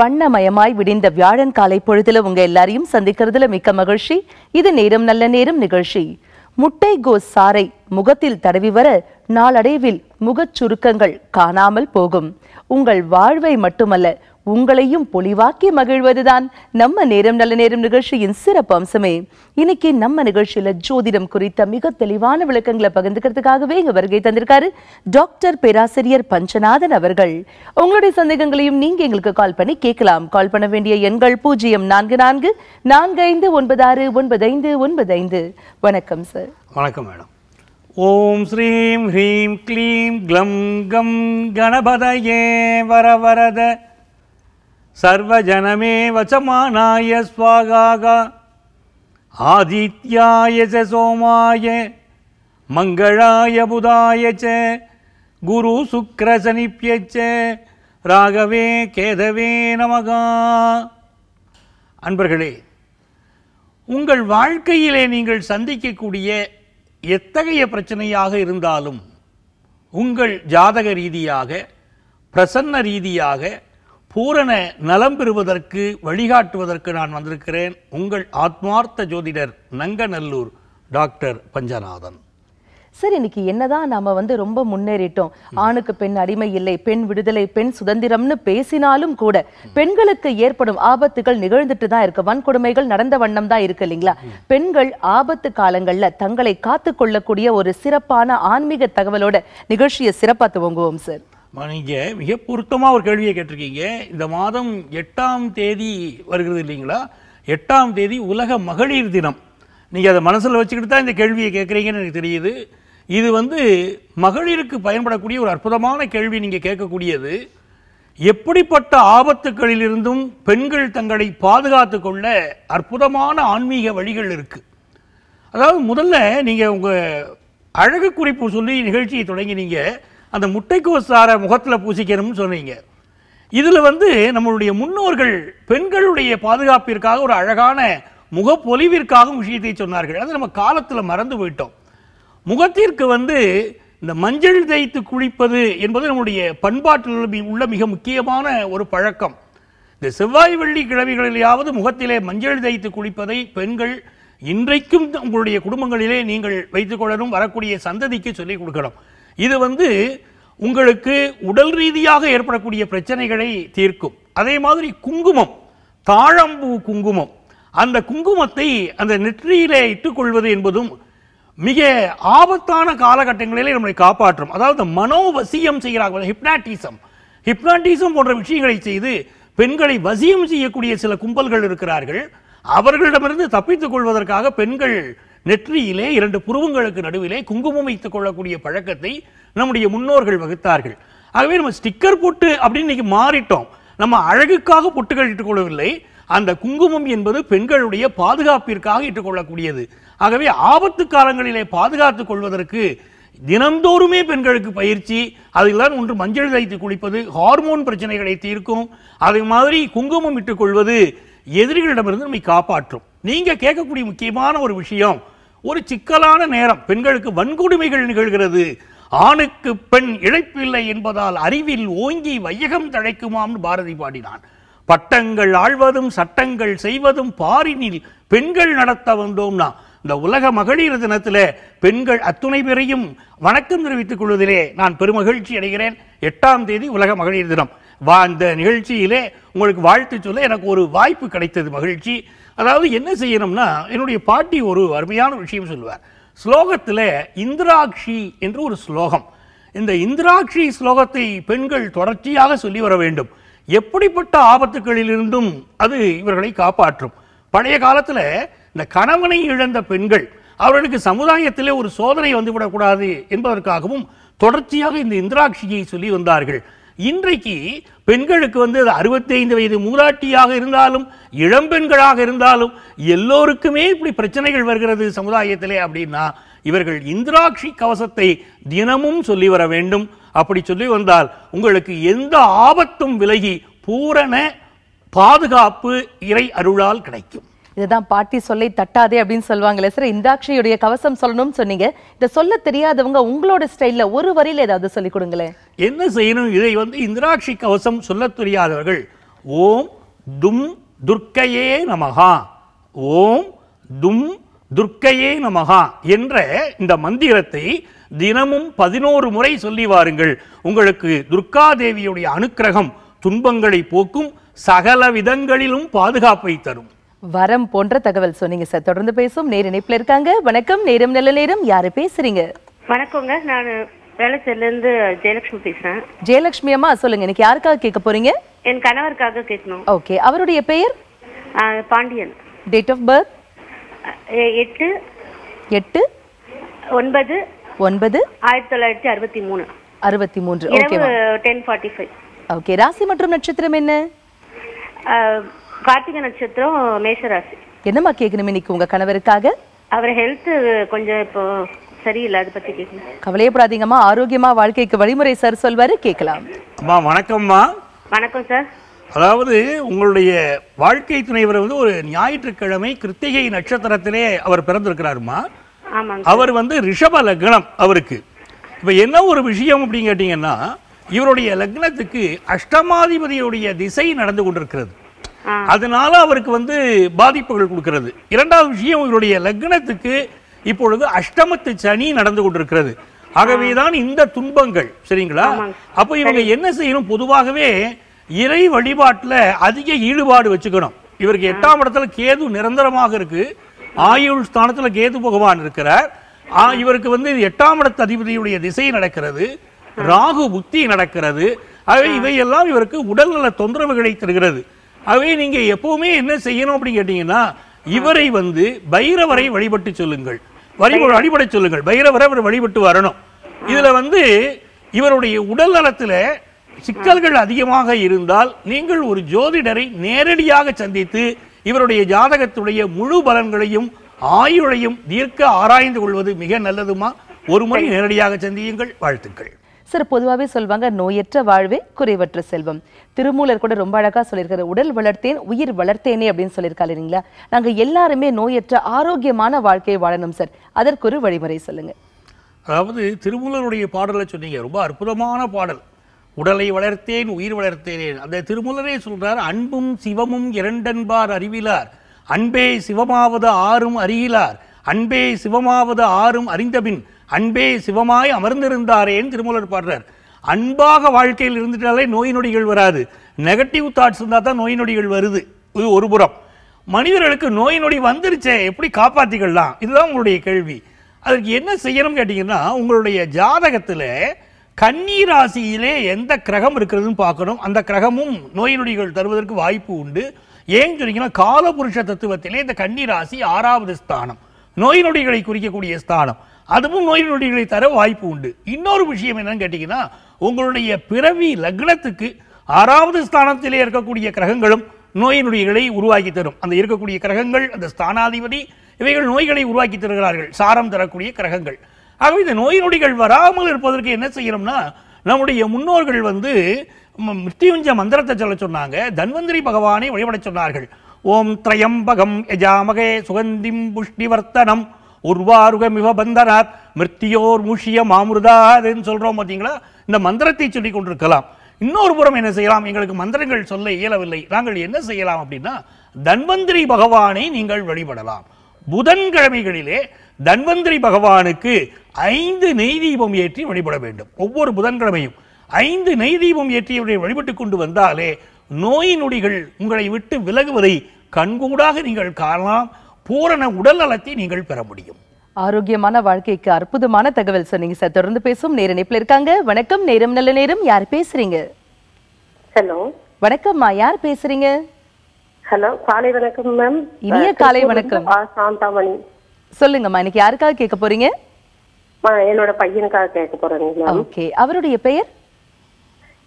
வண்ணமயமாய் விடிந்த வியாழன் காலை பொழுதுல உங்க எல்லாரையும் சந்திக்கிறதுல மிக்க மகிழ்ச்சி இது நேரம் நல்ல நேரம் நிகழ்ச்சி முட்டை கோஸ் சாறை முகத்தில் தடவி வர நாளடைவில் முகச் சுருக்கங்கள் காணாமல் போகும் உங்கள் வாழ்வை மட்டுமல்ல உங்களையும் பொலிவாக்கி மகிழ்வதுதான் நம்ம நேரம் நல்ல நேரம் நிகழ்ச்சியின் சிறப்பு அம்சமே இன்னைக்கு நம்ம நிகழ்ச்சியில ஜோதிடம் குறித்த மிக தெளிவான விளக்கங்களை பகிர்ந்துக்கிறதுக்காகவே இங்க வருகை தந்திருக்காரு டாக்டர் பேராசிரியர் பஞ்சநாதன் அவர்கள் உங்களுடைய சந்தேகங்களையும் நீங்க எங்களுக்கு கால் பண்ணி கேட்கலாம் கால் பண்ண வேண்டிய எண்கள் பூஜ்ஜியம் நான்கு நான்கு நான்கு ஐந்து ஒன்பது ஆறு ஒன்பது ஐந்து ஒன்பது ஐந்து வணக்கம் சார் வணக்கம் மேடம் ஓம் ஸ்ரீம் ஹ்ரீம் க்ளீம் க்ளம் கம் கணபதயே வரவரத சர்வஜனமே வசமானாய ஸ்வாகாக ஆதித்யாய ச சோமாய மங்களாய புதாய ச குரு சுக்கர சனிப்பியச்ச ராகவே கேதவே நமகா அன்பர்களே உங்கள் வாழ்க்கையிலே நீங்கள் சந்திக்கக்கூடிய எத்தகைய பிரச்சனையாக இருந்தாலும் உங்கள் ஜாதக ரீதியாக பிரசன்ன ரீதியாக பூரண நலம் பெறுவதற்கு வழிகாட்டுவதற்கு நான் வந்திருக்கிறேன் உங்கள் ஆத்மார்த்த ஜோதிடர் நங்கநல்லூர் டாக்டர் பஞ்சநாதன் சார் இன்னைக்கு என்னதான் நாம வந்து ரொம்ப முன்னேறிட்டோம் ஆணுக்கு பெண் அடிமை இல்லை பெண் விடுதலை பெண் சுதந்திரம்னு பேசினாலும் கூட பெண்களுக்கு ஏற்படும் ஆபத்துகள் நிகழ்ந்துட்டு தான் இருக்கு வன்கொடுமைகள் நடந்த வண்ணம் தான் இருக்கு இல்லைங்களா பெண்கள் ஆபத்து காலங்கள்ல தங்களை காத்து கொள்ளக்கூடிய ஒரு சிறப்பான ஆன்மீக தகவலோட நிகழ்ச்சியை சிறப்பா துவங்குவோம் சார் நீங்கள் மிக பொருத்தமாக ஒரு கேள்வியை கேட்டிருக்கீங்க இந்த மாதம் எட்டாம் தேதி வருகிறது இல்லைங்களா எட்டாம் தேதி உலக மகளிர் தினம் நீங்கள் அதை மனசில் வச்சுக்கிட்டு தான் இந்த கேள்வியை கேட்குறீங்கன்னு எனக்கு தெரியுது இது வந்து மகளிருக்கு பயன்படக்கூடிய ஒரு அற்புதமான கேள்வி நீங்கள் கேட்கக்கூடியது எப்படிப்பட்ட ஆபத்துக்களிலிருந்தும் பெண்கள் தங்களை பாதுகாத்து கொள்ள அற்புதமான ஆன்மீக வழிகள் இருக்குது அதாவது முதல்ல நீங்கள் உங்கள் அழகு குறிப்பு சொல்லி நிகழ்ச்சியை தொடங்கினீங்க அந்த முட்டைக்கோஸ் சாரை முகத்தில் பூசிக்கணும்னு சொன்னீங்க இதில் வந்து நம்மளுடைய முன்னோர்கள் பெண்களுடைய பாதுகாப்பிற்காக ஒரு அழகான முகப்பொலிவிற்காகவும் விஷயத்தை சொன்னார்கள் அது நம்ம காலத்தில் மறந்து போயிட்டோம் முகத்திற்கு வந்து இந்த மஞ்சள் தேய்த்து குளிப்பது என்பது நம்முடைய பண்பாட்டில் உள்ள மிக முக்கியமான ஒரு பழக்கம் இந்த செவ்வாய் வெள்ளி கிழமைகளிலேயாவது முகத்திலே மஞ்சள் தேய்த்து குளிப்பதை பெண்கள் இன்றைக்கும் உங்களுடைய குடும்பங்களிலே நீங்கள் கொள்ளணும் வரக்கூடிய சந்ததிக்கு சொல்லிக் கொடுக்கணும் இது வந்து உங்களுக்கு உடல் ரீதியாக ஏற்படக்கூடிய பிரச்சனைகளை தீர்க்கும் அதே மாதிரி குங்குமம் தாழம்பூ குங்குமம் அந்த குங்குமத்தை அந்த நெற்றியிலே இட்டுக்கொள்வது என்பதும் மிக ஆபத்தான காலகட்டங்களிலே நம்மளை காப்பாற்றும் அதாவது மனோவசியம் செய்கிறார்கள் ஹிப்னாட்டிசம் ஹிப்னாட்டிசம் போன்ற விஷயங்களை செய்து பெண்களை வசியம் செய்யக்கூடிய சில கும்பல்கள் இருக்கிறார்கள் அவர்களிடமிருந்து தப்பித்துக் கொள்வதற்காக பெண்கள் நெற்றியிலே இரண்டு புருவங்களுக்கு நடுவிலே குங்குமம் வைத்துக் கொள்ளக்கூடிய பழக்கத்தை நம்முடைய முன்னோர்கள் வகுத்தார்கள் ஆகவே நம்ம ஸ்டிக்கர் பொட்டு அப்படின்னு இன்னைக்கு மாறிட்டோம் நம்ம அழகுக்காக பொட்டுகள் இட்டுக்கொள்ளவில்லை அந்த குங்குமம் என்பது பெண்களுடைய பாதுகாப்பிற்காக இட்டுக்கொள்ளக்கூடியது ஆகவே ஆபத்து காலங்களிலே பாதுகாத்துக் கொள்வதற்கு தினந்தோறுமே பெண்களுக்கு பயிற்சி அதில்தான் ஒன்று மஞ்சள் தைத்து குளிப்பது ஹார்மோன் பிரச்சனைகளை தீர்க்கும் அதே மாதிரி குங்குமம் இட்டுக்கொள்வது எதிரிகளிடமிருந்து நம்மை காப்பாற்றும் நீங்கள் கேட்கக்கூடிய முக்கியமான ஒரு விஷயம் ஒரு சிக்கலான நேரம் பெண்களுக்கு வன்கொடுமைகள் நிகழ்கிறது ஆணுக்கு பெண் இழைப்பில்லை என்பதால் அறிவில் ஓங்கி வையகம் தழைக்குமாம் பாரதி பாடினான் பட்டங்கள் ஆழ்வதும் சட்டங்கள் செய்வதும் பாரினில் பெண்கள் நடத்த வந்தோம்னா இந்த உலக மகளிர் தினத்தில் பெண்கள் அத்துணை பேரையும் வணக்கம் தெரிவித்துக் கொள்வதிலே நான் பெருமகிழ்ச்சி அடைகிறேன் எட்டாம் தேதி உலக மகளிர் தினம் வா இந்த நிகழ்ச்சியிலே உங்களுக்கு வாழ்த்து சொல்ல எனக்கு ஒரு வாய்ப்பு கிடைத்தது மகிழ்ச்சி அதாவது என்ன செய்யணும்னா என்னுடைய பாட்டி ஒரு அருமையான விஷயம் சொல்லுவார் ஸ்லோகத்தில் இந்திராட்சி என்று ஒரு ஸ்லோகம் இந்த இந்திராட்சி ஸ்லோகத்தை பெண்கள் தொடர்ச்சியாக சொல்லி வர வேண்டும் எப்படிப்பட்ட ஆபத்துகளிலிருந்தும் அது இவர்களை காப்பாற்றும் பழைய காலத்தில் இந்த கணவனை இழந்த பெண்கள் அவர்களுக்கு சமுதாயத்திலே ஒரு சோதனை வந்துவிடக்கூடாது என்பதற்காகவும் தொடர்ச்சியாக இந்த இந்திராட்சியை சொல்லி வந்தார்கள் இன்றைக்கு பெண்களுக்கு வந்து அறுபத்தைந்து வயது மூதாட்டியாக இருந்தாலும் இளம்பெண்களாக இருந்தாலும் எல்லோருக்குமே இப்படி பிரச்சனைகள் வருகிறது சமுதாயத்திலே அப்படின்னா இவர்கள் இந்திராட்சி கவசத்தை தினமும் சொல்லி வர வேண்டும் அப்படி சொல்லி வந்தால் உங்களுக்கு எந்த ஆபத்தும் விலகி பூரண பாதுகாப்பு இறை அருளால் கிடைக்கும் இதுதான் பாட்டி சொல்லை தட்டாதே அப்படின்னு சொல்லுவாங்களே சார் இந்தாட்சியுடைய கவசம் சொல்லணும்னு சொன்னீங்க இதை சொல்ல தெரியாதவங்க உங்களோட ஸ்டைலில் ஒரு வரியில் ஏதாவது சொல்லிக் கொடுங்களேன் என்ன செய்யணும் இதை வந்து இந்திராட்சி கவசம் சொல்ல தெரியாதவர்கள் ஓம் தும் துர்க்கையே நமகா ஓம் தும் துர்க்கையே நமகா என்ற இந்த மந்திரத்தை தினமும் பதினோரு முறை சொல்லி வாருங்கள் உங்களுக்கு துர்காதேவியுடைய அனுக்கிரகம் துன்பங்களை போக்கும் சகல விதங்களிலும் பாதுகாப்பை தரும் வரம் போன்ற தகவல் சொன்னீங்க சார் தொடர்ந்து பேசும் நேர் இணைப்புல இருக்காங்க வணக்கம் நேரம் நல்ல நேரம் யாரு பேசுறீங்க வணக்கங்க நான் வேளச்சேரில இருந்து ஜெயலட்சுமி பேசுறேன் ஜெயலட்சுமி அம்மா சொல்லுங்க எனக்கு யாருக்காக கேட்க போறீங்க என் கணவருக்காக கேட்கணும் ஓகே அவருடைய பெயர் பாண்டியன் டேட் ஆஃப் பர்த் எட்டு எட்டு ஒன்பது ஒன்பது ஆயிரத்தி தொள்ளாயிரத்தி அறுபத்தி மூணு அறுபத்தி மூன்று okay ten forty five okay ராசி மற்றும் நட்சத்திரம் என்ன கார்த்திகை நட்சத்திரம் மேஷராசி என்னம்மா கேட்கணும் இன்னைக்கு உங்க கணவருக்காக அவர் ஹெல்த் கொஞ்சம் இப்போ சரியில்லை அதை பத்தி கேட்கணும் கவலையப்படாதீங்கம்மா ஆரோக்கியமா வாழ்க்கைக்கு வழிமுறை சார் சொல்வாரு கேட்கலாம் அம்மா வணக்கம்மா வணக்கம் சார் அதாவது உங்களுடைய வாழ்க்கை துணைவர் வந்து ஒரு ஞாயிற்றுக்கிழமை கிருத்திகை நட்சத்திரத்திலே அவர் பிறந்திருக்கிறாருமா அவர் வந்து ரிஷப லக்னம் அவருக்கு இப்போ என்ன ஒரு விஷயம் அப்படின்னு கேட்டிங்கன்னா இவருடைய லக்னத்துக்கு அஷ்டமாதிபதியுடைய திசை நடந்து கொண்டிருக்கிறது அதனால அவருக்கு வந்து பாதிப்புகள் கொடுக்கிறது இரண்டாவது விஷயம் இவருடைய லக்னத்துக்கு இப்பொழுது அஷ்டமத்து சனி நடந்து கொண்டிருக்கிறது ஆகவேதான் இந்த துன்பங்கள் சரிங்களா அப்போ இவங்க என்ன செய்யணும் பொதுவாகவே இறை வழிபாட்டில் அதிக ஈடுபாடு வச்சுக்கணும் இவருக்கு எட்டாம் இடத்துல கேது நிரந்தரமாக இருக்கு ஆயுள் ஸ்தானத்தில் கேது பகவான் இருக்கிறார் இவருக்கு வந்து எட்டாம் இடத்து அதிபதியுடைய திசை நடக்கிறது ராகு புத்தி நடக்கிறது ஆகவே இவையெல்லாம் இவருக்கு உடல்நல தொந்தரவுகளை தருகிறது ஆகவே நீங்கள் எப்பவுமே என்ன செய்யணும் அப்படின்னு கேட்டீங்கன்னா இவரை வந்து பைரவரை வழிபட்டு சொல்லுங்கள் வழி வழிபட சொல்லுங்கள் பைரவரை அவர் வழிபட்டு வரணும் இதுல வந்து இவருடைய உடல் நலத்துல சிக்கல்கள் அதிகமாக இருந்தால் நீங்கள் ஒரு ஜோதிடரை நேரடியாக சந்தித்து இவருடைய ஜாதகத்துடைய முழு பலன்களையும் ஆயுளையும் தீர்க்க ஆராய்ந்து கொள்வது மிக நல்லதுமா ஒரு முறை நேரடியாக சந்தியுங்கள் வாழ்த்துக்கள் சார் பொதுவாகவே சொல்லுவாங்க நோயற்ற வாழ்வே குறைவற்ற செல்வம் திருமூலர் கூட ரொம்ப அழகாக சொல்லியிருக்காரு உடல் வளர்த்தேன் உயிர் வளர்த்தேனே அப்படின்னு சொல்லியிருக்காரு இல்லைங்களா நாங்கள் எல்லாருமே நோயற்ற ஆரோக்கியமான வாழ்க்கையை வாழணும் சார் அதற்கு ஒரு வழிமுறை சொல்லுங்கள் அதாவது திருமூலருடைய பாடலை சொன்னீங்க ரொம்ப அற்புதமான பாடல் உடலை வளர்த்தேன் உயிர் வளர்த்தேனேன் அந்த திருமூலரே சொல்றார் அன்பும் சிவமும் இரண்டன்பார் அறிவிலார் அன்பே சிவமாவது ஆறும் அறியிலார் அன்பே சிவமாவது ஆறும் அறிந்தபின் அன்பே சிவமாய் அமர்ந்திருந்தாரேன்னு திருமூலர் பாடுறார் அன்பாக வாழ்க்கையில் இருந்துட்டாலே நோய் நொடிகள் வராது நெகட்டிவ் தாட்ஸ் இருந்தால் தான் நோய் நொடிகள் வருது இது ஒரு புறம் மனிதர்களுக்கு நோய் நொடி வந்துருச்சே எப்படி காப்பாற்றிக்கலாம் இதுதான் உங்களுடைய கேள்வி அதற்கு என்ன செய்யணும் கேட்டிங்கன்னா உங்களுடைய ஜாதகத்தில் கன்னி ராசியிலே எந்த கிரகம் இருக்கிறதுன்னு பார்க்கணும் அந்த கிரகமும் நோய் நொடிகள் தருவதற்கு வாய்ப்பு உண்டு ஏன்னு சொன்னீங்கன்னா காலபுருஷ தத்துவத்திலே இந்த கன்னி ராசி ஆறாவது ஸ்தானம் நோய் நொடிகளை குறிக்கக்கூடிய ஸ்தானம் அதுவும் நோய் நொடிகளை தர வாய்ப்பு உண்டு இன்னொரு விஷயம் என்னன்னு கேட்டிங்கன்னா உங்களுடைய பிறவி லக்னத்துக்கு ஆறாவது ஸ்தானத்திலே இருக்கக்கூடிய கிரகங்களும் நோய் நொடிகளை உருவாக்கி தரும் அந்த இருக்கக்கூடிய கிரகங்கள் அந்த ஸ்தானாதிபதி இவைகள் நோய்களை உருவாக்கி தருகிறார்கள் சாரம் தரக்கூடிய கிரகங்கள் ஆகவே இந்த நோய் நொடிகள் வராமல் இருப்பதற்கு என்ன செய்யணும்னா நம்முடைய முன்னோர்கள் வந்து மிருத்யுஞ்ச மந்திரத்தை சொல்ல சொன்னாங்க தன்வந்திரி பகவானை வழிபட சொன்னார்கள் ஓம் திரயம்பகம் யஜாமகே சுகந்திம் புஷ்டிவர்த்தனம் உர்வாருகமிவ பந்தனாத் மிருத்தியோர் மூஷிய மாமிருதாதுன்னு சொல்கிறோம் பார்த்தீங்களா இந்த மந்திரத்தை சொல்லி கொண்டிருக்கலாம் இன்னொரு புறம் என்ன செய்யலாம் எங்களுக்கு மந்திரங்கள் சொல்ல இயலவில்லை நாங்கள் என்ன செய்யலாம் அப்படின்னா தன்வந்திரி பகவானை நீங்கள் வழிபடலாம் புதன்கிழமைகளிலே தன்வந்திரி பகவானுக்கு ஐந்து நெய் தீபம் ஏற்றி வழிபட வேண்டும் ஒவ்வொரு புதன்கிழமையும் ஐந்து நெய் தீபம் ஏற்றியவரை வழிபட்டு கொண்டு வந்தாலே நோய் நொடிகள் உங்களை விட்டு விலகுவதை கண்கூடாக நீங்கள் காணலாம் பூரண உடல் நலத்தை நீங்கள் பெற முடியும் ஆரோக்கியமான வாழ்க்கைக்கு அற்புதமான தகவல் சொன்னீங்க சார் தொடர்ந்து பேசும் நேர நிப்பில் இருக்காங்க வணக்கம் நேரம் நல்ல நேரம் யார் பேசுறீங்க ஹலோ வணக்கம்மா யார் பேசுறீங்க ஹலோ காலை வணக்கம் மேம் இனிய காலை வணக்கம் சாந்தாமணி சொல்லுங்கம்மா இன்னைக்கு யாருக்காக கேட்க போறீங்க என்னோட பையனுக்காக கேட்க போறேங்க ஓகே அவருடைய பெயர்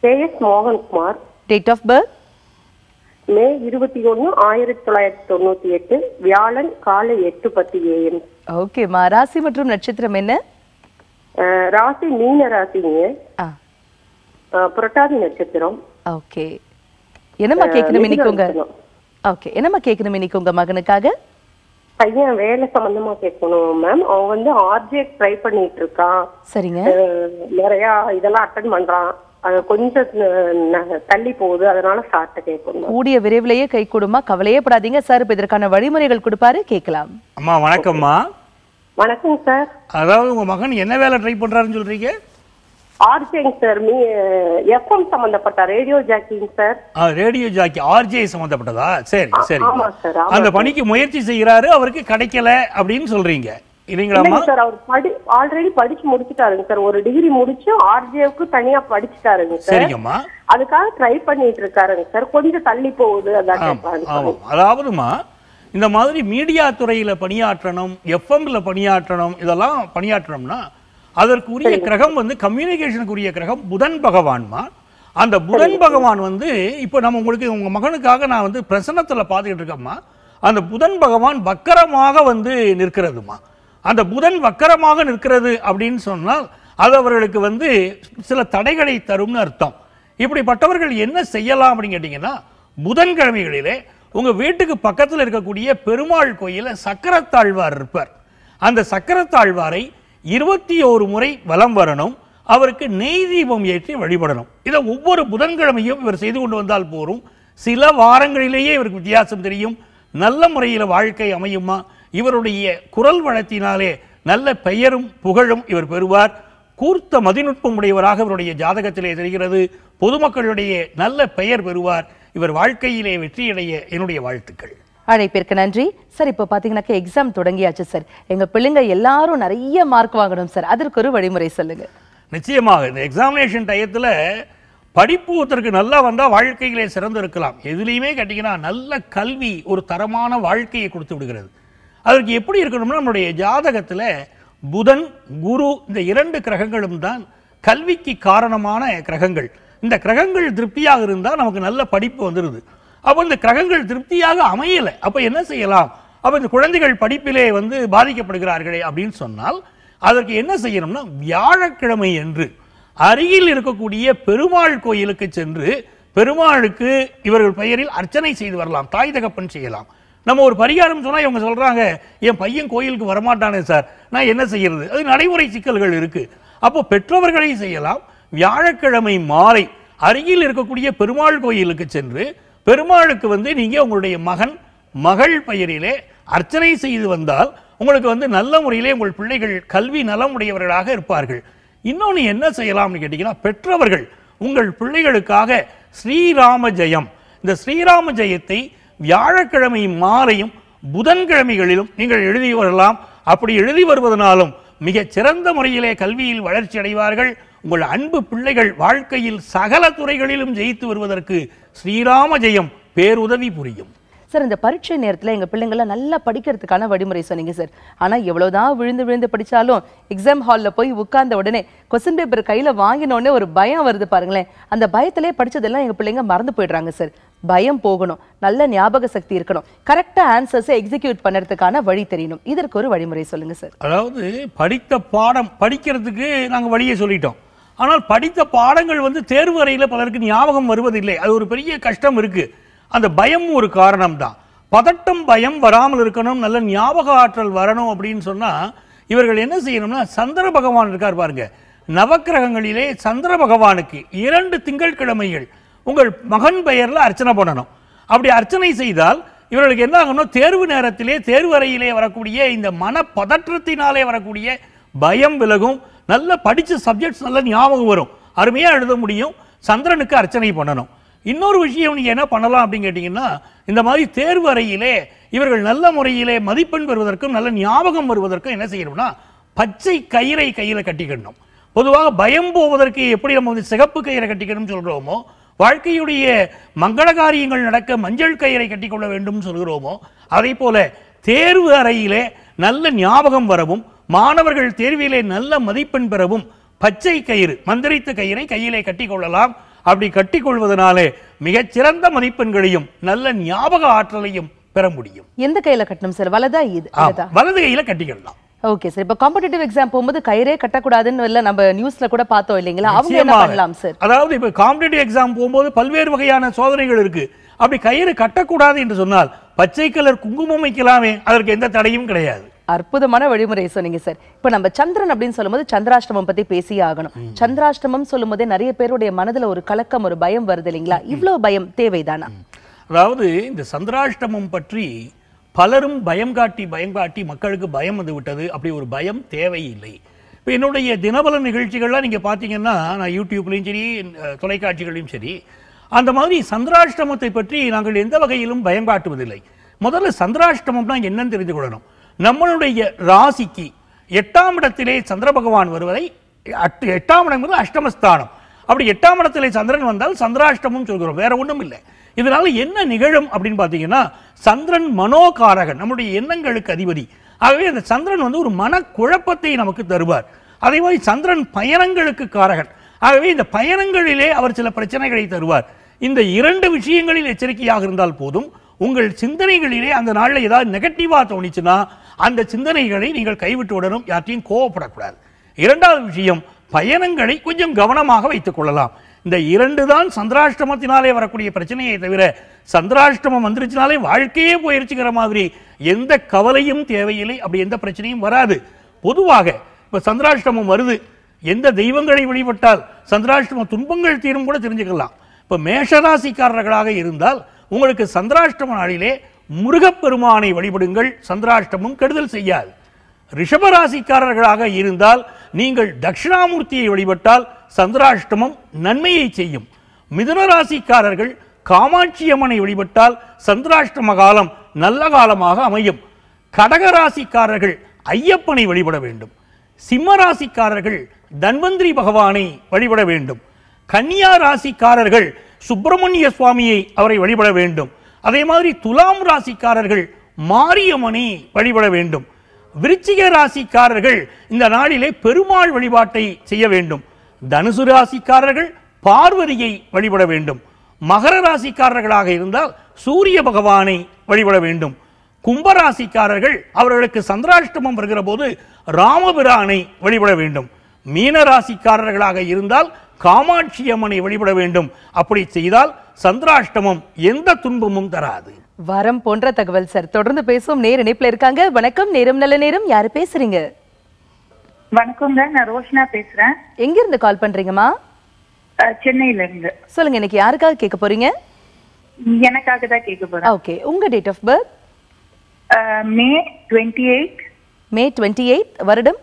K S Mohankumar date of birth May இருபத்தி ஒன்னு ஆயிரத்தி தொள்ளாயிரத்தி தொண்ணூத்தி எட்டு வியாழன் காலை எட்டு பத்து ஏஎம் ஓகேம்மா ராசி மற்றும் நட்சத்திரம் என்ன ராசி மீன ராசிங்க புரட்டாதி நட்சத்திரம் ஓகே என்னம்மா கேட்கணும் இன்னைக்குங்க ஓகே என்னம்மா கேட்கணும் இன்னைக்கு உங்க மகனுக்காக பையன் வேலை சம்பந்தமா கேட்கணும் மேம் அவன் வந்து ஆர்ஜே ட்ரை பண்ணிட்டு இருக்கான் சரிங்க நிறைய இதெல்லாம் அட்டன் பண்றான் அது கொஞ்சம் தள்ளி போகுது கூடிய விரைவிலேயே கை கொடுமா கவலையே படாதீங்க சார் இப்போ இதற்கான வழிமுறைகள் கொடுப்பாரு கேட்கலாம் அம்மா வணக்கம்மா வணக்கம் சார் அதாவது உங்க மகன் என்ன வேலை ட்ரை பண்றாருன்னு சொல்றீங்க ஆர்ஜேங்க சார் மீ FM radio jockeying sir radio jockey சரி சரி அந்த பணிக்கு முயற்சி செய்கிறாரு அவருக்கு கிடைக்கல அப்படின்னு சொல்றீங்க இல்லைங்களா சார் அவர் படி ஆல்ரெடி படிச்சு முடிச்சுட்டாருங்க சார் ஒரு டிகிரி முடிச்சு ஆர்ஜேவுக்கு தனியா படிச்சுட்டாருங்க சார் சரிங்கம்மா அதுக்காக ட்ரை பண்ணிட்டு இருக்காருங்க சார் கொஞ்சம் தள்ளி போகுது அதான் அதாவதுமா இந்த மாதிரி மீடியா துறையில் பணியாற்றணும் எஃப்எம்ல பணியாற்றணும் இதெல்லாம் பணியாற்றணும்னா அதற்குரிய கிரகம் வந்து கம்யூனிகேஷனுக்குரிய கிரகம் புதன் பகவான்மா அந்த புதன் பகவான் வந்து இப்போ நம்ம உங்களுக்கு உங்க மகனுக்காக நான் வந்து பிரசன்னத்தில் பார்த்துக்கிட்டு இருக்கேம்மா அந்த புதன் பகவான் பக்கரமாக வந்து நிற்கிறதுமா அந்த புதன் வக்கரமாக நிற்கிறது அப்படின்னு சொன்னால் அது அவர்களுக்கு வந்து சில தடைகளை தரும்னு அர்த்தம் இப்படிப்பட்டவர்கள் என்ன செய்யலாம் அப்படின்னு கேட்டிங்கன்னா புதன்கிழமைகளிலே உங்கள் வீட்டுக்கு பக்கத்தில் இருக்கக்கூடிய பெருமாள் கோயிலில் சக்கரத்தாழ்வார் இருப்பார் அந்த சக்கரத்தாழ்வாரை இருபத்தி ஓரு முறை வலம் வரணும் அவருக்கு நெய் தீபம் ஏற்றி வழிபடணும் இதை ஒவ்வொரு புதன்கிழமையும் இவர் செய்து கொண்டு வந்தால் போரும் சில வாரங்களிலேயே இவருக்கு வித்தியாசம் தெரியும் நல்ல முறையில் வாழ்க்கை அமையுமா இவருடைய குரல் வளத்தினாலே நல்ல பெயரும் புகழும் இவர் பெறுவார் கூர்த்த மதிநுட்பம் உடையவராக இவருடைய ஜாதகத்திலே தெரிகிறது பொதுமக்களுடைய நல்ல பெயர் பெறுவார் இவர் வாழ்க்கையிலே வெற்றியடைய என்னுடைய வாழ்த்துக்கள் அழைப்பிற்கு நன்றி சார் இப்போ பார்த்தீங்கன்னாக்கா எக்ஸாம் தொடங்கியாச்சு சார் எங்கள் பிள்ளைங்க எல்லாரும் நிறைய மார்க் வாங்கணும் சார் அதற்கு ஒரு வழிமுறை சொல்லுங்கள் நிச்சயமாக இந்த எக்ஸாமினேஷன் டயத்தில் படிப்பு ஒருத்தருக்கு நல்லா வந்தால் வாழ்க்கைகளே சிறந்து இருக்கலாம் எதுலேயுமே கேட்டிங்கன்னா நல்ல கல்வி ஒரு தரமான வாழ்க்கையை கொடுத்து விடுகிறது அதற்கு எப்படி இருக்கணும்னா நம்முடைய ஜாதகத்தில் புதன் குரு இந்த இரண்டு கிரகங்களும் தான் கல்விக்கு காரணமான கிரகங்கள் இந்த கிரகங்கள் திருப்தியாக இருந்தால் நமக்கு நல்ல படிப்பு வந்துடுது அப்போ இந்த கிரகங்கள் திருப்தியாக அமையலை அப்போ என்ன செய்யலாம் அப்போ இந்த குழந்தைகள் படிப்பிலே வந்து பாதிக்கப்படுகிறார்களே அப்படின்னு சொன்னால் அதற்கு என்ன செய்யணும்னா வியாழக்கிழமை என்று அருகில் இருக்கக்கூடிய பெருமாள் கோயிலுக்கு சென்று பெருமாளுக்கு இவர்கள் பெயரில் அர்ச்சனை செய்து வரலாம் தாய் தகப்பன் செய்யலாம் நம்ம ஒரு பரிகாரம் சொன்னால் இவங்க சொல்கிறாங்க என் பையன் கோயிலுக்கு வரமாட்டானே சார் நான் என்ன செய்கிறது அது நடைமுறை சிக்கல்கள் இருக்குது அப்போ பெற்றவர்களை செய்யலாம் வியாழக்கிழமை மாலை அருகில் இருக்கக்கூடிய பெருமாள் கோயிலுக்கு சென்று பெருமாளுக்கு வந்து நீங்கள் உங்களுடைய மகன் மகள் பெயரிலே அர்ச்சனை செய்து வந்தால் உங்களுக்கு வந்து நல்ல முறையிலே உங்கள் பிள்ளைகள் கல்வி நலம் உடையவர்களாக இருப்பார்கள் இன்னொன்று என்ன செய்யலாம்னு கேட்டிங்கன்னா பெற்றவர்கள் உங்கள் பிள்ளைகளுக்காக ஸ்ரீராம ஜெயம் இந்த ஸ்ரீராம ஜெயத்தை வியாழக்கிழமை மாலையும் புதன்கிழமைகளிலும் நீங்கள் எழுதி வரலாம் அப்படி எழுதி வருவதனாலும் மிக சிறந்த முறையிலே கல்வியில் வளர்ச்சி அடைவார்கள் உங்கள் அன்பு பிள்ளைகள் வாழ்க்கையில் சகல துறைகளிலும் ஜெயித்து வருவதற்கு ஸ்ரீராம ஜெயம் பேருதவி புரியும் சார் இந்த பரீட்சை நேரத்தில் எங்கள் பிள்ளைங்களை நல்லா படிக்கிறதுக்கான வழிமுறை சொன்னீங்க சார் ஆனால் எவ்வளோதான் விழுந்து விழுந்து படித்தாலும் எக்ஸாம் ஹாலில் போய் உட்கார்ந்த உடனே கொஸ்டின் பேப்பர் கையில் வாங்கினோடனே ஒரு பயம் வருது பாருங்களேன் அந்த பயத்திலே படித்ததெல்லாம் எங்கள் பிள்ளைங்க மறந்து போயிடுறாங்க சார் பயம் போகணும் நல்ல ஞாபக சக்தி இருக்கணும் கரெக்டாக ஆன்சர்ஸை எக்ஸிக்யூட் பண்ணுறதுக்கான வழி தெரியணும் இதற்கு ஒரு வழிமுறை சொல்லுங்கள் சார் அதாவது படித்த பாடம் படிக்கிறதுக்கு நாங்கள் வழியை சொல்லிட்டோம் ஆனால் படித்த பாடங்கள் வந்து தேர்வு அறையில் பலருக்கு ஞாபகம் வருவதில்லை அது ஒரு பெரிய கஷ்டம் இருக்குது அந்த பயம் ஒரு காரணம் தான் பதட்டம் பயம் வராமல் இருக்கணும் நல்ல ஞாபக ஆற்றல் வரணும் அப்படின்னு சொன்னால் இவர்கள் என்ன செய்யணும்னா சந்திர பகவான் இருக்கார் பாருங்க நவக்கிரகங்களிலே சந்திர பகவானுக்கு இரண்டு கிழமைகள் உங்கள் மகன் பெயரில் அர்ச்சனை பண்ணணும் அப்படி அர்ச்சனை செய்தால் இவர்களுக்கு என்ன ஆகணும் தேர்வு நேரத்திலே தேர்வறையிலே வரக்கூடிய இந்த மன பதற்றத்தினாலே வரக்கூடிய பயம் விலகும் நல்ல படித்த சப்ஜெக்ட்ஸ் நல்ல ஞாபகம் வரும் அருமையாக எழுத முடியும் சந்திரனுக்கு அர்ச்சனை பண்ணணும் இன்னொரு விஷயம் நீங்கள் என்ன பண்ணலாம் அப்படின்னு கேட்டிங்கன்னா இந்த மாதிரி தேர்வு அறையிலே இவர்கள் நல்ல முறையிலே மதிப்பெண் பெறுவதற்கும் நல்ல ஞாபகம் வருவதற்கும் என்ன செய்யணும்னா பச்சை கயிறை கையில் கட்டிக்கணும் பொதுவாக பயம் போவதற்கு எப்படி நம்ம வந்து சிகப்பு கயிறை கட்டிக்கணும்னு சொல்கிறோமோ வாழ்க்கையுடைய மங்கள காரியங்கள் நடக்க மஞ்சள் கயிறை கட்டிக்கொள்ள வேண்டும் சொல்கிறோமோ அதே போல தேர்வு அறையிலே நல்ல ஞாபகம் வரவும் மாணவர்கள் தேர்விலே நல்ல மதிப்பெண் பெறவும் பச்சை கயிறு மந்திரித்த கயிறை கையிலே கட்டிக்கொள்ளலாம் அப்படி கட்டிக்கொள்வதனாலே மிகச்சிறந்த மதிப்பெண்களையும் நல்ல ஞாபக ஆற்றலையும் பெற முடியும் எந்த கையில கட்டணும் சார் வலதா இது வலது கையில கட்டிக்கொள்ளலாம் ஓகே சார் இப்போ காம்படிட்டிவ் எக்ஸாம் போகும்போது கயிறே கட்டக்கூடாதுன்னு இல்லை நம்ம நியூஸ்ல கூட பார்த்தோம் இல்லைங்களா அவங்க என்ன பண்ணலாம் சார் அதாவது இப்போ காம்படிட்டிவ் எக்ஸாம் போகும்போது பல்வேறு வகையான சோதனைகள் இருக்கு அப்படி கயிறு கட்டக்கூடாது என்று சொன்னால் பச்சை கலர் குங்குமம் வைக்கலாமே அதற்கு எந்த தடையும் கிடையாது அற்புதமான வழிமுறை சொன்னீங்க சார் இப்ப நம்ம சந்திரன் அப்படின்னு சொல்லும்போது சந்திராஷ்டமம் பத்தி பேசி ஆகணும் சந்திராஷ்டமம் சொல்லும் போதே நிறைய பேருடைய மனதுல ஒரு கலக்கம் ஒரு பயம் வருது இல்லைங்களா இவ்வளவு பயம் தேவைதானா அதாவது இந்த சந்திராஷ்டமம் பற்றி பலரும் பயம் காட்டி பயம் காட்டி மக்களுக்கு பயம் வந்து விட்டது அப்படி ஒரு பயம் தேவையில்லை இப்போ என்னுடைய தினபல நிகழ்ச்சிகள்லாம் நீங்கள் பார்த்தீங்கன்னா நான் யூடியூப்லேயும் சரி தொலைக்காட்சிகளையும் சரி அந்த மாதிரி சந்திராஷ்டமத்தை பற்றி நாங்கள் எந்த வகையிலும் பயம் காட்டுவதில்லை முதல்ல சந்திராஷ்டமம்னா என்னன்னு தெரிந்து கொள்ளணும் நம்மளுடைய ராசிக்கு எட்டாம் இடத்திலே சந்திர பகவான் வருவதை எட்டாம் இடம் அஷ்டமஸ்தானம் அப்படி எட்டாம் இடத்திலே சந்திரன் வந்தால் சந்திராஷ்டமும் சொல்கிறோம் வேற ஒன்றும் இல்லை இதனால என்ன நிகழும் அப்படின்னு பார்த்தீங்கன்னா சந்திரன் மனோகாரகன் நம்முடைய எண்ணங்களுக்கு அதிபதி ஆகவே அந்த சந்திரன் வந்து ஒரு மனக்குழப்பத்தை நமக்கு தருவார் அதே மாதிரி சந்திரன் பயணங்களுக்கு காரகன் ஆகவே இந்த பயணங்களிலே அவர் சில பிரச்சனைகளை தருவார் இந்த இரண்டு விஷயங்களில் எச்சரிக்கையாக இருந்தால் போதும் உங்கள் சிந்தனைகளிலே அந்த நாளில் ஏதாவது நெகட்டிவாக தோணிச்சுன்னா அந்த சிந்தனைகளை நீங்கள் கைவிட்டு உடனும் யார்ட்டையும் கோவப்படக்கூடாது இரண்டாவது விஷயம் பயணங்களை கொஞ்சம் கவனமாக வைத்துக் கொள்ளலாம் இந்த இரண்டு தான் சந்திராஷ்டமத்தினாலே வரக்கூடிய பிரச்சனையை தவிர சந்திராஷ்டமம் வந்துருச்சுனாலே வாழ்க்கையே போயிருச்சுங்கிற மாதிரி எந்த கவலையும் தேவையில்லை அப்படி எந்த பிரச்சனையும் வராது பொதுவாக இப்போ சந்திராஷ்டமம் வருது எந்த தெய்வங்களை வழிபட்டால் சந்திராஷ்டம துன்பங்கள் தீரும் கூட தெரிஞ்சுக்கலாம் இப்போ மேஷராசிக்காரர்களாக இருந்தால் உங்களுக்கு சந்திராஷ்டம நாளிலே முருகப்பெருமானை வழிபடுங்கள் சந்திராஷ்டமும் கெடுதல் செய்யாது ரிஷபராசிக்காரர்களாக இருந்தால் நீங்கள் தட்சிணாமூர்த்தியை வழிபட்டால் சந்திராஷ்டமம் நன்மையை செய்யும் மிதுன ராசிக்காரர்கள் காமாட்சி அம்மனை வழிபட்டால் சந்திராஷ்டம காலம் நல்ல காலமாக அமையும் கடக ராசிக்காரர்கள் ஐயப்பனை வழிபட வேண்டும் சிம்ம ராசிக்காரர்கள் தன்வந்திரி பகவானை வழிபட வேண்டும் கன்னியா ராசிக்காரர்கள் சுப்பிரமணிய சுவாமியை அவரை வழிபட வேண்டும் அதே மாதிரி துலாம் ராசிக்காரர்கள் மாரியம்மனை வழிபட வேண்டும் விருச்சிக ராசிக்காரர்கள் இந்த நாளிலே பெருமாள் வழிபாட்டை செய்ய வேண்டும் தனுசு ராசிக்காரர்கள் பார்வதியை வழிபட வேண்டும் மகர ராசிக்காரர்களாக இருந்தால் சூரிய பகவானை வழிபட வேண்டும் கும்பராசிக்காரர்கள் அவர்களுக்கு சந்திராஷ்டமம் வருகிற போது ராமபிரானை வழிபட வேண்டும் மீன ராசிக்காரர்களாக இருந்தால் காமாட்சி அம்மனை வழிபட வேண்டும் அப்படி செய்தால் சந்திராஷ்டமம் எந்த துன்பமும் தராது வரம் போன்ற தகவல் சார் தொடர்ந்து பேசும் நேர் இணைப்பில் இருக்காங்க வணக்கம் நேரம் நல்ல நேரம் யாரு பேசுறீங்க வணக்கங்க நான் ரோஷனா பேசுறேன் எங்க இருந்து கால் பண்றீங்கம்மா சென்னையில இருந்து சொல்லுங்க இன்னைக்கு யாருக்காக கேட்க போறீங்க எனக்காக தான் கேட்க போறேன் ஓகே உங்க date of birth May 28 May 28 வருடம்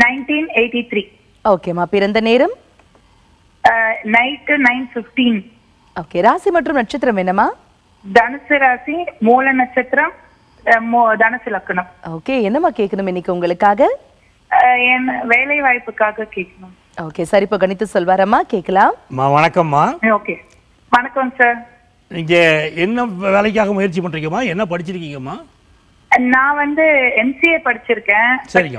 1983 ஓகேம்மா பிறந்த நேரம் நைட் 9:15 ஓகே ராசி மற்றும் நட்சத்திரம் என்னமா தனுசு ராசி மூல நட்சத்திரம் தனுசு லக்னம் ஓகே என்னமா கேட்கணும் இன்னைக்கு உங்களுக்காக என் வேலை வாய்ப்புக்காக கேட்கணும் ஓகே சார் இப்போ கணித்து சொல்வாரம்மா கேட்கலாம் வணக்கம்மா ஓகே வணக்கம் சார் நீங்க என்ன வேலைக்காக முயற்சி பண்றீங்கம்மா என்ன படிச்சிருக்கீங்கம்மா நான் வந்து எம்சிஏ படிச்சிருக்கேன்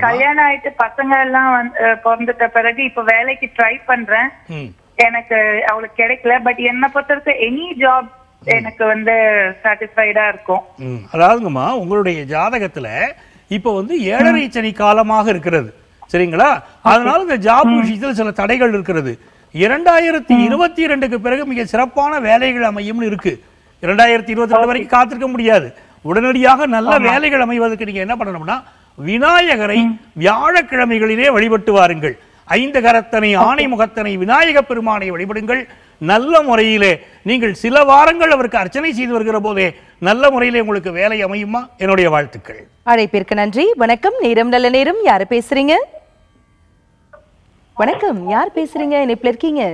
கல்யாணம் ஆயிட்டு பசங்க எல்லாம் பிறந்துட்ட பிறகு இப்ப வேலைக்கு ட்ரை பண்றேன் எனக்கு அவளுக்கு கிடைக்கல பட் என்ன பொறுத்தவரைக்கு எனி ஜாப் எனக்கு வந்து சாட்டிஸ்ஃபைடா இருக்கும் அதாவதுங்கம்மா உங்களுடைய ஜாதகத்துல இப்போ வந்து ஏழரை சனி காலமாக இருக்கிறது சரிங்களா அதனால இந்த ஜாப் விஷயத்தில் சில தடைகள் இருக்கிறது இரண்டாயிரத்தி இருபத்தி இரண்டுக்கு பிறகு மிக சிறப்பான வேலைகள் அமையும் இருக்கு இரண்டாயிரத்தி இருபத்தி ரெண்டு வரைக்கும் காத்திருக்க முடியாது உடனடியாக நல்ல வேலைகள் அமைவதற்கு நீங்க என்ன பண்ணணும்னா விநாயகரை வியாழக்கிழமைகளிலே வழிபட்டு வாருங்கள் ஐந்து கரத்தனை ஆணை முகத்தனை விநாயக பெருமானை வழிபடுங்கள் நல்ல முறையிலே நீங்கள் சில வாரங்கள் அவருக்கு அர்ச்சனை செய்து வருகிற போதே நல்ல முறையிலே உங்களுக்கு வேலை அமையுமா என்னுடைய வாழ்த்துக்கள் அழைப்பிற்கு நன்றி வணக்கம் நேரம் நல்ல நேரம் யாரு பேசுறீங்க வணக்கம் யார் பேசுறீங்க என்ன இருக்கீங்க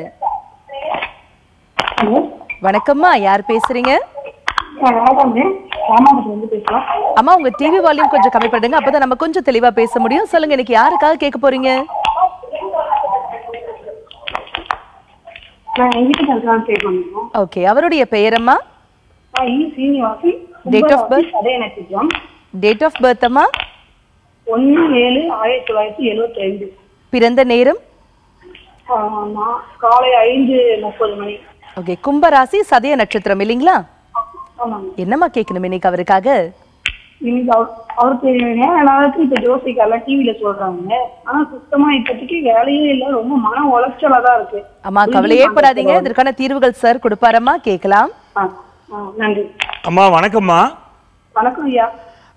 வணக்கம்மா யார் பேசுறீங்க அம்மா உங்க டிவி வால்யூம் கொஞ்சம் கம்மி பண்ணுங்க அப்பதான் நம்ம கொஞ்சம் தெளிவா பேச முடியும் சொல்லுங்க இன்னைக்கு யாருக்காக கேட்க போறீங்க ஓகே அவருடைய பெயரம்மா date of birth date of birth அம்மா ஒன்று ஏழு ஆயிரத்தி தொள்ளாயிரத்தி எழுபத்தி ரெண்டு பிறந்த நேரம் காலை ஐந்து முப்பது மணி ஓகே கும்பராசி சதய நட்சத்திரம் இல்லைங்களா என்னம்மா கேட்கணும் இன்னைக்கு அவருக்காக இன்னைக்கு அவருக்கு இப்ப டிவில சொல்றாங்க ஆனா சுத்தமா வேலையே இல்ல ரொம்ப மன உளைச்சலா தான் இருக்கு அம்மா கவலையே படாதீங்க இதற்கான தீர்வுகள் சார் கொடுப்பாரம்மா கேட்கலாம் நன்றி அம்மா வணக்கம்மா வணக்கம் ஐயா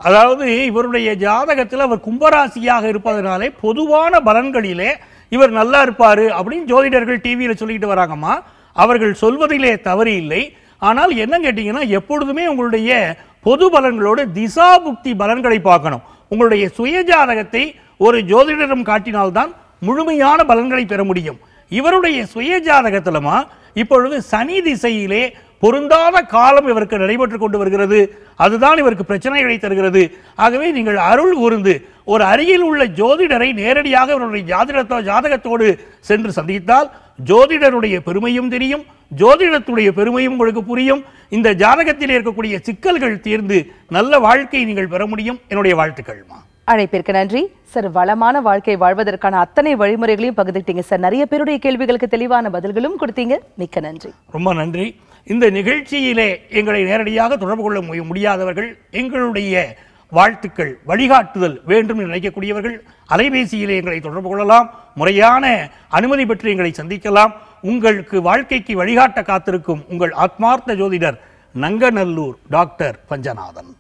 அதாவது இவருடைய ஜாதகத்தில் அவர் கும்பராசியாக இருப்பதனாலே பொதுவான பலன்களிலே இவர் நல்லா இருப்பார் அப்படின்னு ஜோதிடர்கள் டிவியில் சொல்லிட்டு வராங்கம்மா அவர்கள் சொல்வதிலே தவறு இல்லை ஆனால் என்ன கேட்டிங்கன்னா எப்பொழுதுமே உங்களுடைய பொது பலன்களோடு திசாபுக்தி பலன்களை பார்க்கணும் உங்களுடைய சுயஜாதகத்தை ஒரு ஜோதிடரும் காட்டினால்தான் முழுமையான பலன்களை பெற முடியும் இவருடைய ஜாதகத்திலுமா இப்பொழுது சனி திசையிலே பொருந்தாத காலம் இவருக்கு நடைபெற்று கொண்டு வருகிறது அதுதான் இவருக்கு பிரச்சனைகளை தருகிறது ஆகவே நீங்கள் அருள் உருந்து ஒரு அருகில் உள்ள ஜோதிடரை நேரடியாக இவருடைய ஜாதகத்தோடு சென்று சந்தித்தால் ஜோதிடருடைய பெருமையும் தெரியும் ஜோதிடத்துடைய பெருமையும் உங்களுக்கு புரியும் இந்த ஜாதகத்தில் இருக்கக்கூடிய சிக்கல்கள் தீர்ந்து நல்ல வாழ்க்கை நீங்கள் பெற முடியும் என்னுடைய வாழ்த்துக்கள்மா அழைப்பிற்கு நன்றி சார் வளமான வாழ்க்கை வாழ்வதற்கான அத்தனை வழிமுறைகளையும் பகிர்ந்துட்டீங்க சார் நிறைய பேருடைய கேள்விகளுக்கு தெளிவான பதில்களும் கொடுத்தீங்க மிக்க நன்றி ரொம்ப நன்றி இந்த நிகழ்ச்சியிலே எங்களை நேரடியாக தொடர்பு கொள்ள முடியாதவர்கள் எங்களுடைய வாழ்த்துக்கள் வழிகாட்டுதல் வேண்டும் என்று நினைக்கக்கூடியவர்கள் அலைபேசியிலே எங்களை தொடர்பு கொள்ளலாம் முறையான அனுமதி பெற்று எங்களை சந்திக்கலாம் உங்களுக்கு வாழ்க்கைக்கு வழிகாட்ட காத்திருக்கும் உங்கள் ஆத்மார்த்த ஜோதிடர் நங்கநல்லூர் டாக்டர் பஞ்சநாதன்